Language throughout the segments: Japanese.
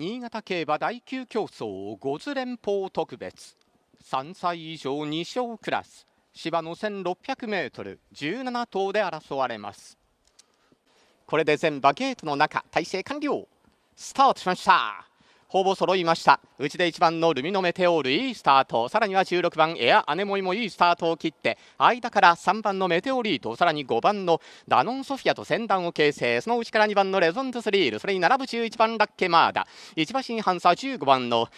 新潟競馬第9競争5連邦特別3歳以上2勝クラス芝の 1600m17 頭で争われますこれで全馬ゲートの中体制完了スタートしましたほぼ揃いました内で1番のルミノメテオールいいスタートさらには16番エアアネモイもいいスタートを切って間から3番のメテオリートさらに5番のダノンソフィアと先団を形成その内から2番のレゾンズスリールそれに並ぶ11番ラッケマーダ1馬身ハンサー15番の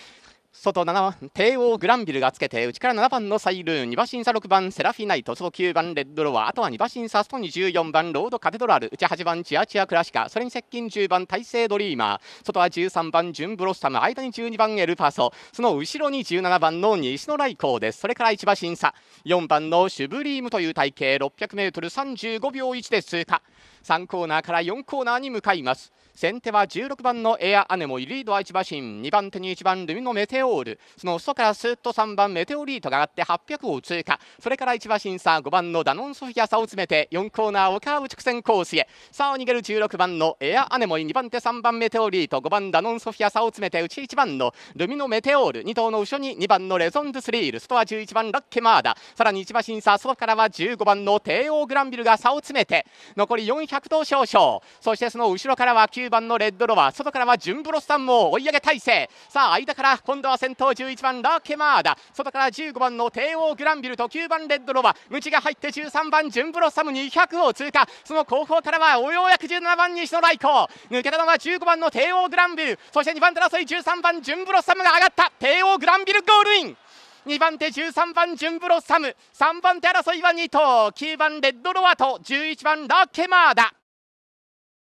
外7帝王グランビルがつけて内から7番のサイルーン2馬審査6番セラフィナイト外9番レッドロワあとは2馬審査外に14番ロードカテドラル内8番チアチアクラシカそれに接近10番大勢ドリーマー外は13番ジュンブロスタム間に12番エルパソその後ろに17番の西野来光ですそれから1馬審査4番のシュブリームという体型6 0 0ル3 5秒1で通過3コーナーから4コーナーに向かいます先手は16番のエアアネモイリードは1馬身2番手に1番ルミノメテオールその外からスーッと3番メテオリートが上がって800を通過それから1馬身差5番のダノンソフィア差を詰めて4コーナーを内ー直線コースへさあ逃げる16番のエアアネモイ2番手3番メテオリート5番ダノンソフィア差を詰めて内1番のルミノメテオール2頭の後ろに2番のレゾンズスリール外は11番ラッケマーダさらに1馬身差外からは15番の帝王グランビルが差を詰めて残り400 100頭少々そしてその後ろからは9番のレッドロワ外からはジュンブロスさんも追い上げ体勢さあ間から今度は先頭11番ラーケマーダ外から15番の帝王グランビルと9番レッドロワムチが入って13番ジュンブロスサム200を通過その後方からはおようやく17番西野来光抜けたのは15番の帝王グランビルそして2番手争い13番ジュンブロスサムが上がった帝王グランビルゴールイン2番手13番ジュンブロッサム3番手争いは2頭9番レッドロアと11番ラッケマーダ